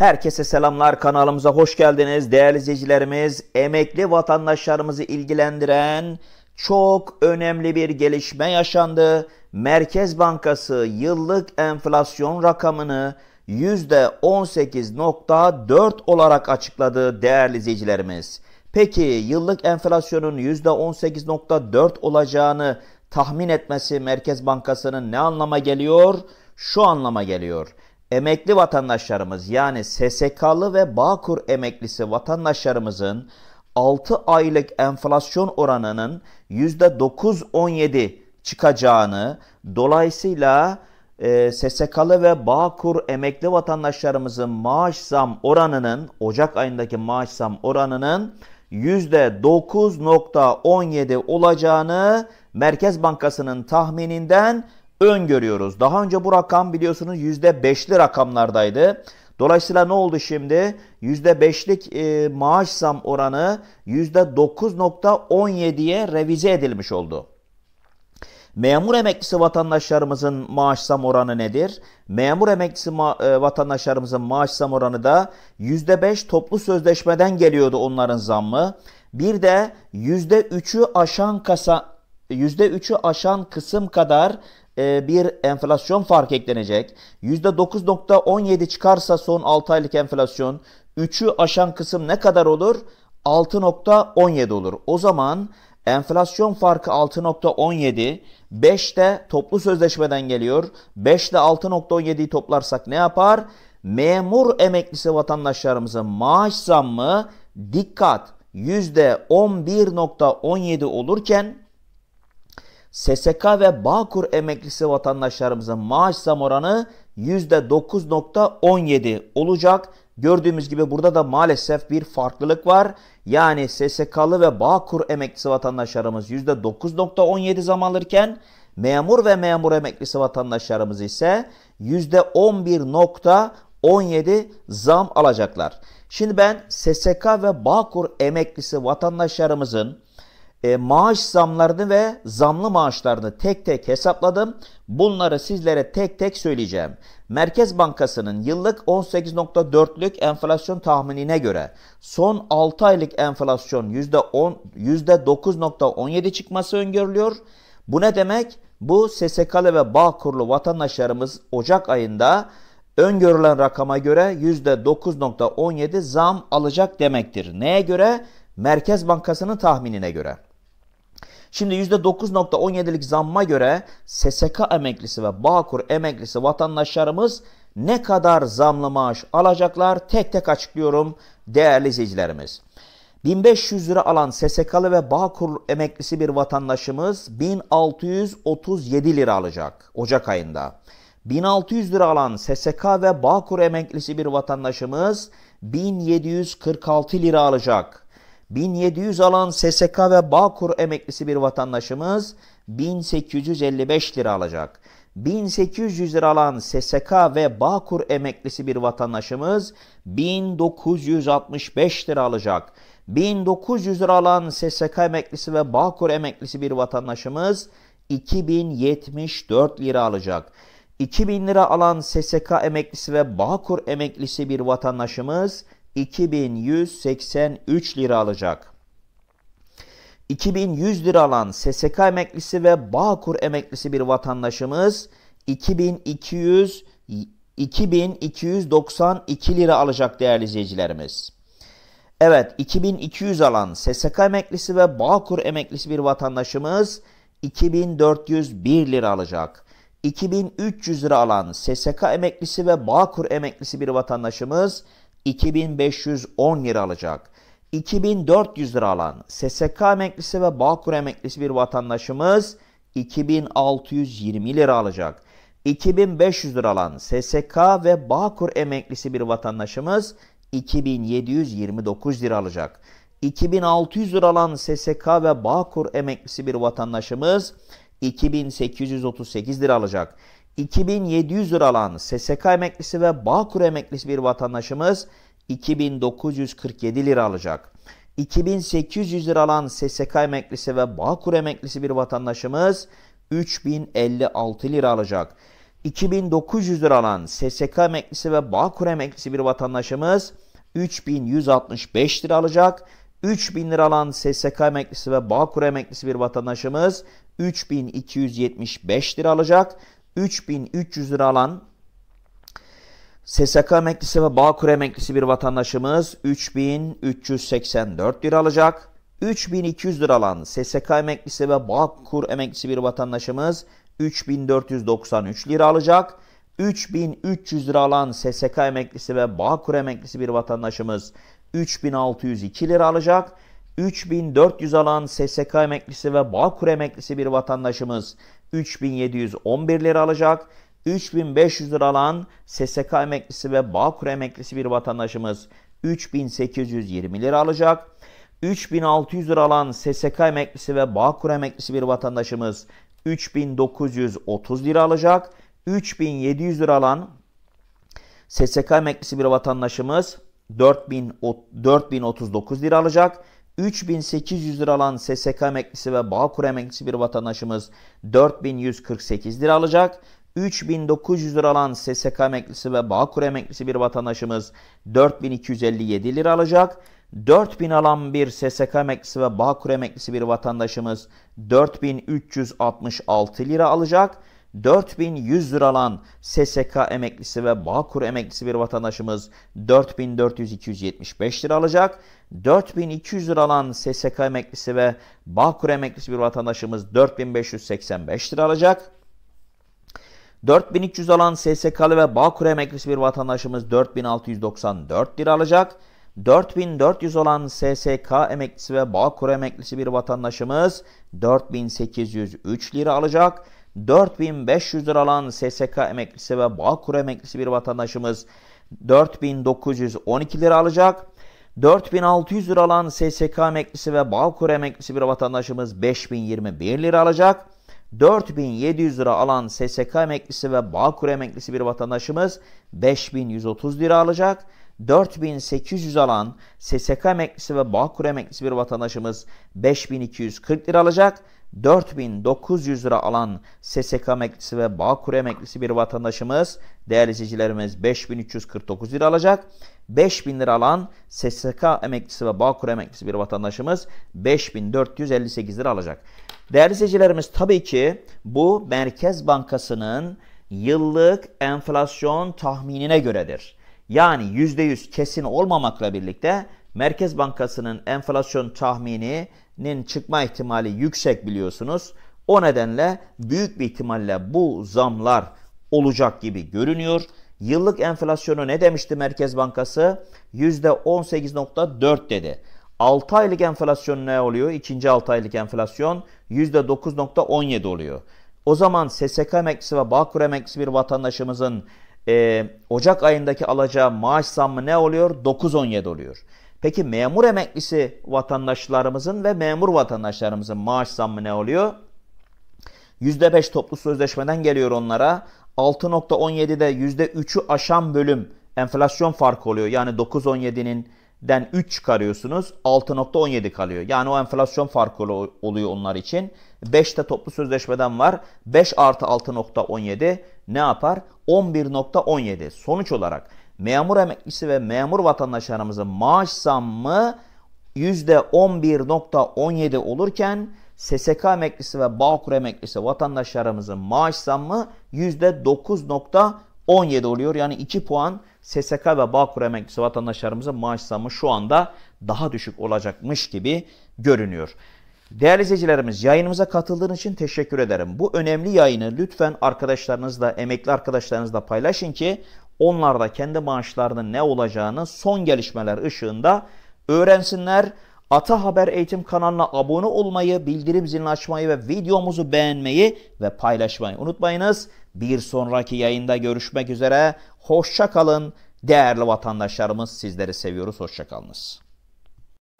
Herkese selamlar kanalımıza hoş geldiniz değerli izleyicilerimiz. Emekli vatandaşlarımızı ilgilendiren çok önemli bir gelişme yaşandı. Merkez Bankası yıllık enflasyon rakamını %18.4 olarak açıkladı değerli izleyicilerimiz. Peki yıllık enflasyonun %18.4 olacağını tahmin etmesi Merkez Bankası'nın ne anlama geliyor? Şu anlama geliyor emekli vatandaşlarımız yani SSK'lı ve Bağkur emeklisi vatandaşlarımızın 6 aylık enflasyon oranının %9-17 çıkacağını dolayısıyla e, SSK'lı ve Bağkur emekli vatandaşlarımızın maaş zam oranının Ocak ayındaki maaş zam oranının %9.17 olacağını Merkez Bankası'nın tahmininden öngörüyoruz. Daha önce bu rakam biliyorsunuz %5'li rakamlardaydı. Dolayısıyla ne oldu şimdi? %5'lik e, maaş zam oranı %9.17'ye revize edilmiş oldu. Memur emeklisi vatandaşlarımızın maaş zam oranı nedir? Memur emeklisi ma e, vatandaşlarımızın maaş zam oranı da %5 toplu sözleşmeden geliyordu onların zammı. Bir de %3'ü aşan kasa %3'ü aşan kısım kadar e, bir enflasyon farkı eklenecek. %9.17 çıkarsa son 6 aylık enflasyon 3'ü aşan kısım ne kadar olur? 6.17 olur. O zaman enflasyon farkı 6.17, 5 de toplu sözleşmeden geliyor. 5 ile 6.17'yi toplarsak ne yapar? Memur emeklisi vatandaşlarımızın maaş zammı dikkat %11.17 olurken SSK ve Bağkur emeklisi vatandaşlarımızın maaş zam oranı %9.17 olacak. Gördüğümüz gibi burada da maalesef bir farklılık var. Yani SSK'lı ve Bağkur emeklisi vatandaşlarımız %9.17 zam alırken memur ve memur emeklisi vatandaşlarımız ise %11.17 zam alacaklar. Şimdi ben SSK ve Bağkur emeklisi vatandaşlarımızın e, maaş zamlarını ve zamlı maaşlarını tek tek hesapladım. Bunları sizlere tek tek söyleyeceğim. Merkez Bankası'nın yıllık 18.4'lük enflasyon tahminine göre son 6 aylık enflasyon %10, %9.17 çıkması öngörülüyor. Bu ne demek? Bu SSK'lı ve Bağkurlu vatandaşlarımız Ocak ayında öngörülen rakama göre %9.17 zam alacak demektir. Neye göre? Merkez Bankası'nın tahminine göre. Şimdi %9.17'lik zamma göre SSK emeklisi ve Bağkur emeklisi vatandaşlarımız ne kadar zamlı maaş alacaklar tek tek açıklıyorum değerli izleyicilerimiz. 1500 lira alan SSK'lı ve Bağkur emeklisi bir vatandaşımız 1637 lira alacak Ocak ayında. 1600 lira alan SSK ve Bağkur emeklisi bir vatandaşımız 1746 lira alacak. 1700 alan SSK ve Bağkur emeklisi bir vatandaşımız 1855 lira alacak. 1800 lira alan SSK ve Bağkur emeklisi bir vatandaşımız 1965 lira alacak. 1900 lira alan SSK emeklisi ve Bağkur emeklisi bir vatandaşımız 2074 lira alacak. 2000 lira alan SSK emeklisi ve Bağkur emeklisi bir vatandaşımız 2183 lira alacak. 2100 lira alan SSK emeklisi ve Bağkur emeklisi bir vatandaşımız 2200 2292 lira alacak değerli izleyicilerimiz. Evet 2200 alan SSK emeklisi ve Bağkur emeklisi bir vatandaşımız 2401 lira alacak. 2300 lira alan SSK emeklisi ve Bağkur emeklisi bir vatandaşımız 2510 lira alacak. 2400 lira alan SSK emeklisi ve Bağkur emeklisi bir vatandaşımız 2620 lira alacak. 2500 lira alan SSK ve Bağkur emeklisi bir vatandaşımız 2729 lira alacak. 2600 lira alan SSK ve Bağkur emeklisi bir vatandaşımız 2838 lira alacak. 2700 lira alan SSK emeklisi ve Bağkur emeklisi bir vatandaşımız 2947 lira alacak. 2800 lira alan SSK emeklisi ve Bağkur emeklisi bir vatandaşımız 3056 lira alacak. 2900 lira alan SSK emeklisi ve Bağkur emeklisi bir vatandaşımız 3165 lira alacak. 3000 lira alan SSK emeklisi ve Bağkur emeklisi bir vatandaşımız 3275 lira alacak. 3300 lira alan SSK emeklisi ve Bağkur emeklisi bir vatandaşımız 3384 lira alacak. 3200 lira alan SSK emeklisi ve Bağkur emeklisi bir vatandaşımız 3493 lira alacak. 3300 lira alan SSK emeklisi ve Bağkur emeklisi bir vatandaşımız 3602 lira alacak. 3400 alan SSK emeklisi ve Bağkur emeklisi bir vatandaşımız 3711 lira alacak. 3500 lira alan SSK emeklisi ve Bağkur emeklisi bir vatandaşımız 3820 lira alacak. 3600 lira alan SSK emeklisi ve Bağkur emeklisi bir vatandaşımız 3930 lira alacak. 3700 lira alan SSK emeklisi bir vatandaşımız 4000, 4039 lira alacak. 3800 lira alan SSK emeklisi ve Bağkur emeklisi bir vatandaşımız 4148 lira alacak. 3900 lira alan SSK emeklisi ve Bağkur emeklisi bir vatandaşımız 4257 lira alacak. 4000 alan bir SSK emeklisi ve Bağkur emeklisi bir vatandaşımız 4366 lira alacak. 4100 lira alan SSK emeklisi ve Bağkur emeklisi bir vatandaşımız 4400-275 lira alacak. 4200 lira alan SSK emeklisi ve Bağkur emeklisi bir vatandaşımız 4585 lira alacak. 4300 alan SSK'lı ve Bağkur emeklisi bir vatandaşımız 4694 lira alacak. 4400 olan SSK emeklisi ve Bağkur emeklisi bir vatandaşımız 4803 lira alacak. 4500 lira alan SSK emeklisi ve Bağkur emeklisi bir vatandaşımız 4912 lira alacak. 4600 lira alan SSK emeklisi ve Bağkur emeklisi bir vatandaşımız 5021 lira alacak. 4700 lira alan SSK emeklisi ve Bağkur emeklisi bir vatandaşımız 5130 lira alacak. 4800 alan SSK emeklisi ve Bağkur emeklisi bir vatandaşımız 5240 lira alacak. 4900 lira alan SSK emeklisi ve Bağkur emeklisi bir vatandaşımız değerli izleyicilerimiz 5349 lira alacak. 5000 lira alan SSK emeklisi ve Bağkur emeklisi bir vatandaşımız 5458 lira alacak. Değerli izleyicilerimiz tabii ki bu Merkez Bankası'nın yıllık enflasyon tahminine göredir yani %100 kesin olmamakla birlikte Merkez Bankası'nın enflasyon tahmininin çıkma ihtimali yüksek biliyorsunuz. O nedenle büyük bir ihtimalle bu zamlar olacak gibi görünüyor. Yıllık enflasyonu ne demişti Merkez Bankası? %18.4 dedi. 6 aylık enflasyon ne oluyor? İkinci 6 aylık enflasyon %9.17 oluyor. O zaman SSK emeklisi ve Bağkur emeklisi bir vatandaşımızın e, Ocak ayındaki alacağı maaş zammı ne oluyor? 9-17 oluyor. Peki memur emeklisi vatandaşlarımızın ve memur vatandaşlarımızın maaş zammı ne oluyor? %5 toplu sözleşmeden geliyor onlara. 6.17'de %3'ü aşan bölüm enflasyon farkı oluyor. Yani 9.17'nin den 3 çıkarıyorsunuz. 6.17 kalıyor. Yani o enflasyon farkı oluyor onlar için. 5 toplu sözleşmeden var. 5 artı 6.17 ne yapar? 11.17. Sonuç olarak memur emeklisi ve memur vatandaşlarımızın maaş zammı %11.17 olurken SSK emeklisi ve Bağkur emeklisi vatandaşlarımızın maaş zammı %9.17 oluyor. Yani 2 puan SSK ve Bağkur emeklisi vatandaşlarımıza maaş zammı şu anda daha düşük olacakmış gibi görünüyor. Değerli izleyicilerimiz yayınımıza katıldığınız için teşekkür ederim. Bu önemli yayını lütfen arkadaşlarınızla, emekli arkadaşlarınızla paylaşın ki onlar da kendi maaşlarının ne olacağını son gelişmeler ışığında öğrensinler. Ata Haber Eğitim kanalına abone olmayı, bildirim zilini açmayı ve videomuzu beğenmeyi ve paylaşmayı unutmayınız. Bir sonraki yayında görüşmek üzere. Hoşça kalın değerli vatandaşlarımız. Sizleri seviyoruz. Hoşça kalınız.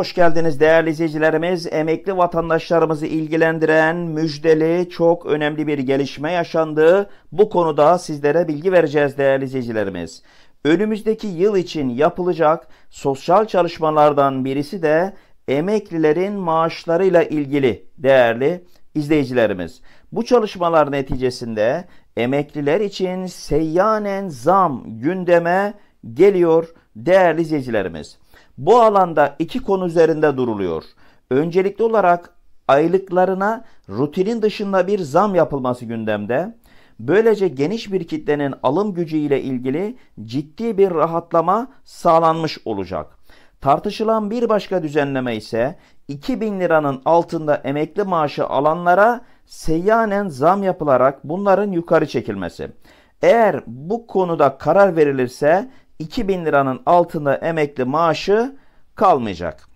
Hoş geldiniz değerli izleyicilerimiz. Emekli vatandaşlarımızı ilgilendiren müjdeli çok önemli bir gelişme yaşandı. Bu konuda sizlere bilgi vereceğiz değerli izleyicilerimiz. Önümüzdeki yıl için yapılacak sosyal çalışmalardan birisi de emeklilerin maaşlarıyla ilgili değerli izleyicilerimiz. Bu çalışmalar neticesinde Emekliler için seyyanen zam gündeme geliyor değerli izleyicilerimiz. Bu alanda iki konu üzerinde duruluyor. Öncelikli olarak aylıklarına rutinin dışında bir zam yapılması gündemde. Böylece geniş bir kitlenin alım gücü ile ilgili ciddi bir rahatlama sağlanmış olacak. Tartışılan bir başka düzenleme ise 2000 liranın altında emekli maaşı alanlara seyyanen zam yapılarak bunların yukarı çekilmesi. Eğer bu konuda karar verilirse 2000 liranın altında emekli maaşı kalmayacak.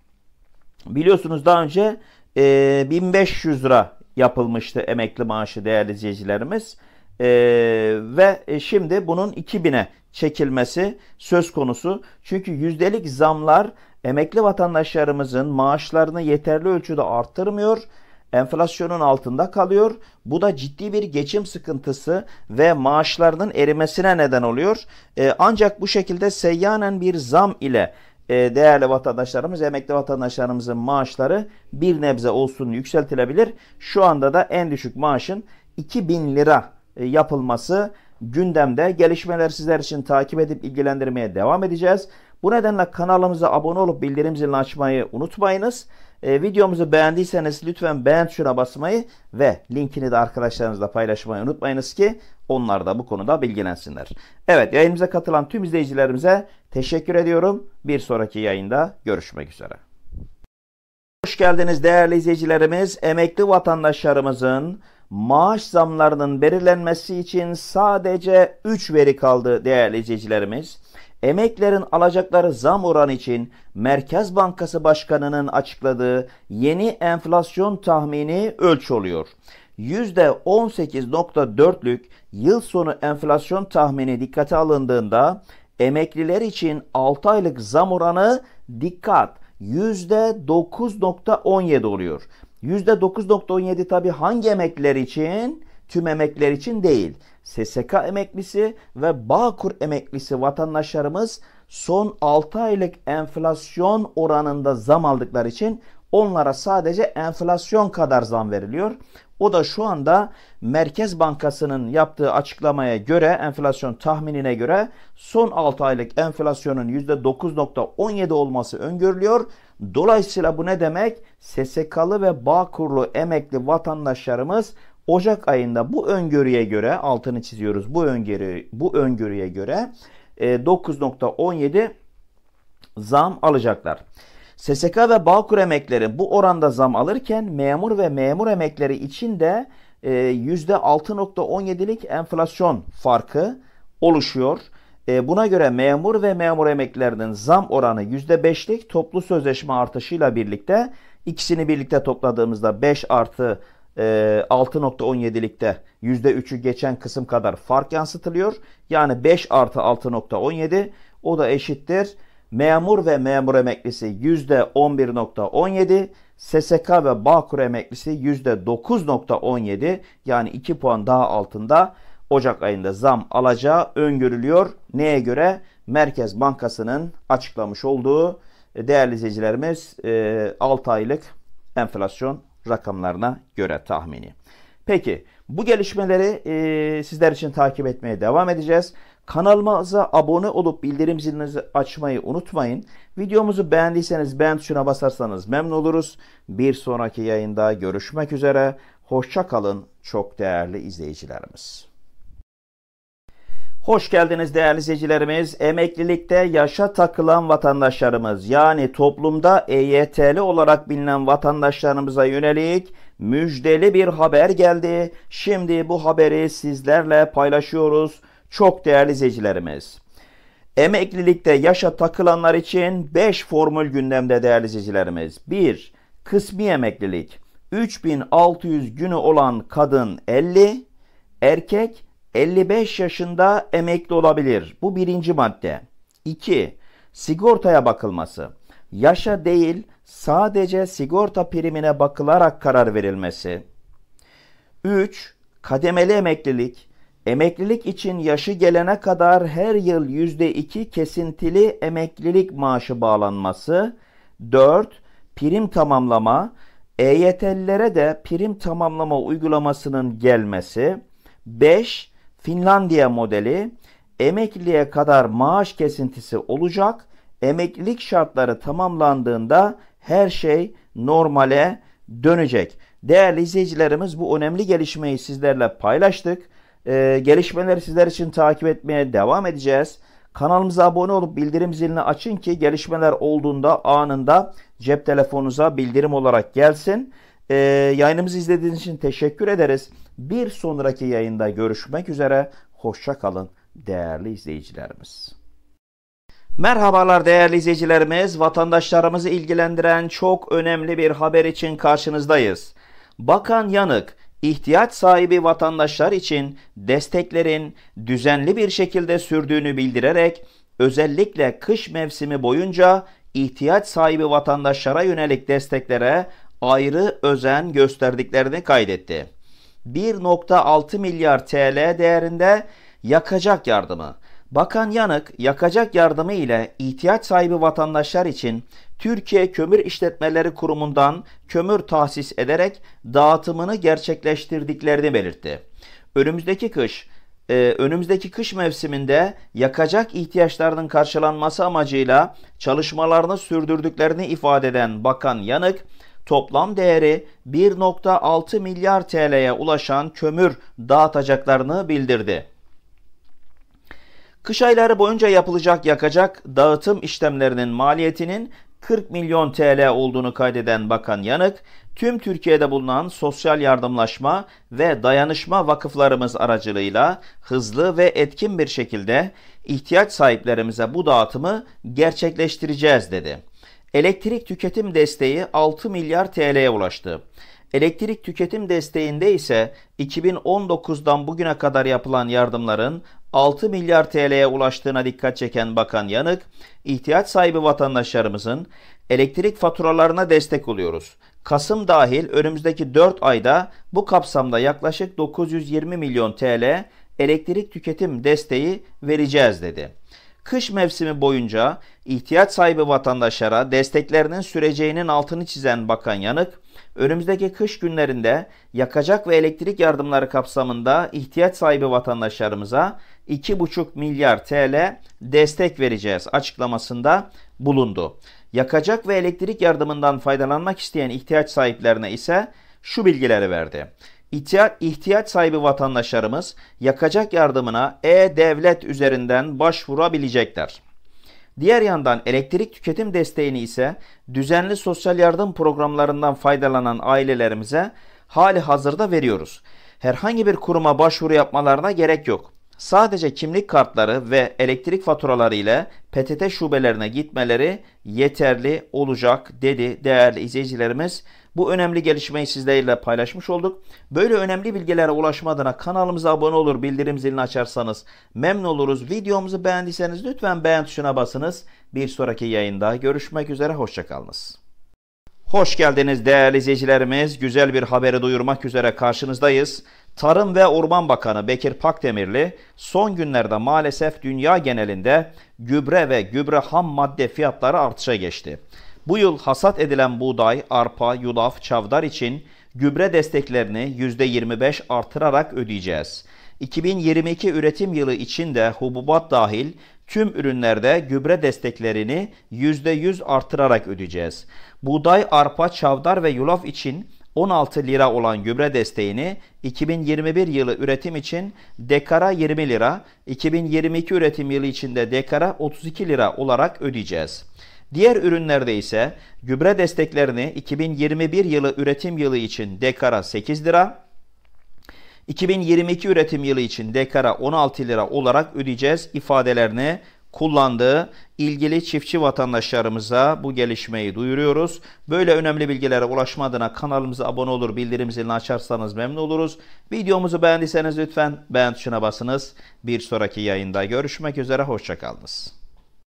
Biliyorsunuz daha önce e, 1500 lira yapılmıştı emekli maaşı değerli izleyicilerimiz. E, ve e, şimdi bunun 2000'e çekilmesi söz konusu. Çünkü yüzdelik zamlar emekli vatandaşlarımızın maaşlarını yeterli ölçüde arttırmıyor enflasyonun altında kalıyor. Bu da ciddi bir geçim sıkıntısı ve maaşlarının erimesine neden oluyor. E, ancak bu şekilde seyyanen bir zam ile e, değerli vatandaşlarımız, emekli vatandaşlarımızın maaşları bir nebze olsun yükseltilebilir. Şu anda da en düşük maaşın 2000 lira e, yapılması gündemde. Gelişmeler sizler için takip edip ilgilendirmeye devam edeceğiz. Bu nedenle kanalımıza abone olup bildirim zilini açmayı unutmayınız. E, videomuzu beğendiyseniz lütfen beğen tuşuna basmayı ve linkini de arkadaşlarınızla paylaşmayı unutmayınız ki onlar da bu konuda bilgilensinler. Evet yayınımıza katılan tüm izleyicilerimize teşekkür ediyorum. Bir sonraki yayında görüşmek üzere. Hoş geldiniz değerli izleyicilerimiz. Emekli vatandaşlarımızın maaş zamlarının belirlenmesi için sadece 3 veri kaldı değerli izleyicilerimiz emeklerin alacakları zam oranı için Merkez Bankası Başkanı'nın açıkladığı yeni enflasyon tahmini ölç oluyor. %18.4'lük yıl sonu enflasyon tahmini dikkate alındığında emekliler için 6 aylık zam oranı dikkat %9.17 oluyor. %9.17 tabi hangi emekliler için? Tüm emekliler için değil. SSK emeklisi ve Bağkur emeklisi vatandaşlarımız son 6 aylık enflasyon oranında zam aldıkları için onlara sadece enflasyon kadar zam veriliyor. O da şu anda Merkez Bankası'nın yaptığı açıklamaya göre enflasyon tahminine göre son 6 aylık enflasyonun %9.17 olması öngörülüyor. Dolayısıyla bu ne demek? SSK'lı ve Bağkurlu emekli vatandaşlarımız Ocak ayında bu öngörüye göre altını çiziyoruz. Bu öngörü bu öngörüye göre 9.17 e, zam alacaklar. SSK ve Bağkur emekleri bu oranda zam alırken memur ve memur emekleri için de %6.17'lik e, enflasyon farkı oluşuyor. E, buna göre memur ve memur emeklerinin zam oranı %5'lik toplu sözleşme artışıyla birlikte ikisini birlikte topladığımızda 5 artı 6.17'likte ee, %3'ü geçen kısım kadar fark yansıtılıyor. Yani 5 artı 6.17 o da eşittir. Memur ve memur emeklisi %11.17, SSK ve Bağkur emeklisi %9.17 yani 2 puan daha altında Ocak ayında zam alacağı öngörülüyor. Neye göre? Merkez Bankası'nın açıklamış olduğu e, değerli izleyicilerimiz 6 e, aylık enflasyon rakamlarına göre tahmini. Peki bu gelişmeleri e, sizler için takip etmeye devam edeceğiz. Kanalımıza abone olup bildirim zilinizi açmayı unutmayın. Videomuzu beğendiyseniz beğen tuşuna basarsanız memnun oluruz. Bir sonraki yayında görüşmek üzere. Hoşçakalın çok değerli izleyicilerimiz. Hoş geldiniz değerli izleyicilerimiz. Emeklilikte yaşa takılan vatandaşlarımız yani toplumda EYT'li olarak bilinen vatandaşlarımıza yönelik müjdeli bir haber geldi. Şimdi bu haberi sizlerle paylaşıyoruz. Çok değerli izleyicilerimiz. Emeklilikte yaşa takılanlar için 5 formül gündemde değerli izleyicilerimiz. 1. Kısmi emeklilik. 3600 günü olan kadın 50, erkek 55 yaşında emekli olabilir. Bu birinci madde. 2. Sigortaya bakılması. Yaşa değil sadece sigorta primine bakılarak karar verilmesi. 3. Kademeli emeklilik. Emeklilik için yaşı gelene kadar her yıl %2 kesintili emeklilik maaşı bağlanması. 4. Prim tamamlama. EYT'lilere de prim tamamlama uygulamasının gelmesi. 5. Finlandiya modeli emekliye kadar maaş kesintisi olacak. Emeklilik şartları tamamlandığında her şey normale dönecek. Değerli izleyicilerimiz bu önemli gelişmeyi sizlerle paylaştık. Ee, gelişmeleri sizler için takip etmeye devam edeceğiz. Kanalımıza abone olup bildirim zilini açın ki gelişmeler olduğunda anında cep telefonunuza bildirim olarak gelsin. E, yayınımızı izlediğiniz için teşekkür ederiz. Bir sonraki yayında görüşmek üzere. Hoşça kalın değerli izleyicilerimiz. Merhabalar değerli izleyicilerimiz. Vatandaşlarımızı ilgilendiren çok önemli bir haber için karşınızdayız. Bakan Yanık, ihtiyaç sahibi vatandaşlar için desteklerin düzenli bir şekilde sürdüğünü bildirerek özellikle kış mevsimi boyunca ihtiyaç sahibi vatandaşlara yönelik desteklere ayrı özen gösterdiklerini kaydetti. 1.6 milyar TL değerinde yakacak yardımı. Bakan Yanık yakacak yardımı ile ihtiyaç sahibi vatandaşlar için Türkiye Kömür İşletmeleri Kurumu'ndan kömür tahsis ederek dağıtımını gerçekleştirdiklerini belirtti. Önümüzdeki kış e, önümüzdeki kış mevsiminde yakacak ihtiyaçlarının karşılanması amacıyla çalışmalarını sürdürdüklerini ifade eden Bakan Yanık, toplam değeri 1.6 milyar TL'ye ulaşan kömür dağıtacaklarını bildirdi. Kış ayları boyunca yapılacak yakacak dağıtım işlemlerinin maliyetinin 40 milyon TL olduğunu kaydeden Bakan Yanık, tüm Türkiye'de bulunan sosyal yardımlaşma ve dayanışma vakıflarımız aracılığıyla hızlı ve etkin bir şekilde ihtiyaç sahiplerimize bu dağıtımı gerçekleştireceğiz dedi. Elektrik tüketim desteği 6 milyar TL'ye ulaştı. Elektrik tüketim desteğinde ise 2019'dan bugüne kadar yapılan yardımların 6 milyar TL'ye ulaştığına dikkat çeken Bakan Yanık, ihtiyaç sahibi vatandaşlarımızın elektrik faturalarına destek oluyoruz. Kasım dahil önümüzdeki 4 ayda bu kapsamda yaklaşık 920 milyon TL elektrik tüketim desteği vereceğiz dedi kış mevsimi boyunca ihtiyaç sahibi vatandaşlara desteklerinin süreceğinin altını çizen Bakan Yanık, önümüzdeki kış günlerinde yakacak ve elektrik yardımları kapsamında ihtiyaç sahibi vatandaşlarımıza 2,5 milyar TL destek vereceğiz açıklamasında bulundu. Yakacak ve elektrik yardımından faydalanmak isteyen ihtiyaç sahiplerine ise şu bilgileri verdi ihtiyaç sahibi vatandaşlarımız yakacak yardımına e-devlet üzerinden başvurabilecekler. Diğer yandan elektrik tüketim desteğini ise düzenli sosyal yardım programlarından faydalanan ailelerimize hali hazırda veriyoruz. Herhangi bir kuruma başvuru yapmalarına gerek yok. Sadece kimlik kartları ve elektrik faturaları ile PTT şubelerine gitmeleri yeterli olacak dedi değerli izleyicilerimiz. Bu önemli gelişmeyi sizlerle paylaşmış olduk. Böyle önemli bilgilere ulaşma adına kanalımıza abone olur, bildirim zilini açarsanız memnun oluruz. Videomuzu beğendiyseniz lütfen beğen tuşuna basınız. Bir sonraki yayında görüşmek üzere, hoşçakalınız. Hoş geldiniz değerli izleyicilerimiz. Güzel bir haberi duyurmak üzere karşınızdayız. Tarım ve Orman Bakanı Bekir Pakdemirli son günlerde maalesef dünya genelinde gübre ve gübre ham madde fiyatları artışa geçti. Bu yıl hasat edilen buğday, arpa, yulaf, çavdar için gübre desteklerini %25 artırarak ödeyeceğiz. 2022 üretim yılı için de hububat dahil tüm ürünlerde gübre desteklerini %100 artırarak ödeyeceğiz. Buğday, arpa, çavdar ve yulaf için 16 lira olan gübre desteğini 2021 yılı üretim için dekara 20 lira, 2022 üretim yılı için de dekara 32 lira olarak ödeyeceğiz. Diğer ürünlerde ise gübre desteklerini 2021 yılı üretim yılı için dekara 8 lira, 2022 üretim yılı için dekara 16 lira olarak ödeyeceğiz ifadelerini kullandığı ilgili çiftçi vatandaşlarımıza bu gelişmeyi duyuruyoruz. Böyle önemli bilgilere ulaşma adına kanalımıza abone olur, bildirim zilini açarsanız memnun oluruz. Videomuzu beğendiyseniz lütfen beğen tuşuna basınız. Bir sonraki yayında görüşmek üzere, hoşçakalınız.